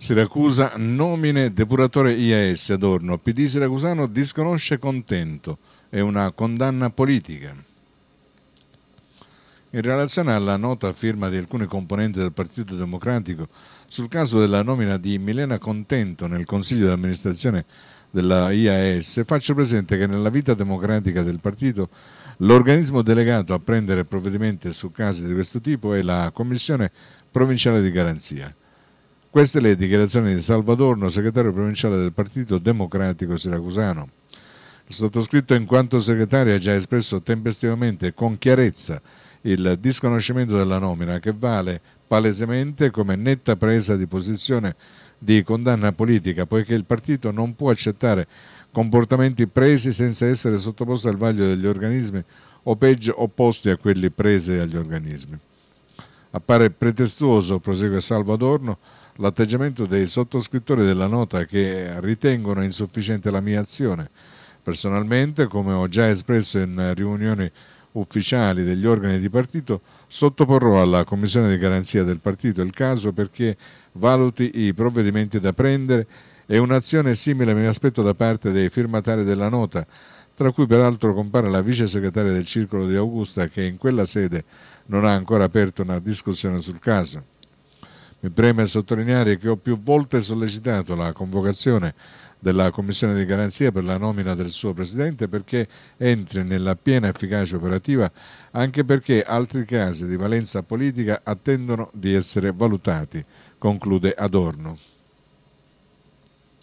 Siracusa nomine depuratore IAS Adorno, PD siracusano disconosce contento, è una condanna politica. In relazione alla nota firma di alcuni componenti del Partito Democratico sul caso della nomina di Milena Contento nel Consiglio di amministrazione della IAS, faccio presente che nella vita democratica del partito l'organismo delegato a prendere provvedimenti su casi di questo tipo è la Commissione Provinciale di Garanzia. Queste le dichiarazioni di Salvadorno, segretario provinciale del Partito Democratico Siracusano. Il sottoscritto in quanto segretario ha già espresso tempestivamente e con chiarezza il disconoscimento della nomina che vale palesemente come netta presa di posizione di condanna politica, poiché il partito non può accettare comportamenti presi senza essere sottoposto al vaglio degli organismi o peggio opposti a quelli presi agli organismi. Appare pretestuoso, prosegue Salvadorno, l'atteggiamento dei sottoscrittori della nota che ritengono insufficiente la mia azione. Personalmente, come ho già espresso in riunioni ufficiali degli organi di partito, sottoporrò alla Commissione di garanzia del partito il caso perché valuti i provvedimenti da prendere e un'azione simile mi aspetto da parte dei firmatari della nota, tra cui peraltro compare la vice segretaria del Circolo di Augusta che in quella sede non ha ancora aperto una discussione sul caso. Mi preme sottolineare che ho più volte sollecitato la convocazione della Commissione di Garanzia per la nomina del suo Presidente perché entri nella piena efficacia operativa, anche perché altri casi di valenza politica attendono di essere valutati, conclude Adorno.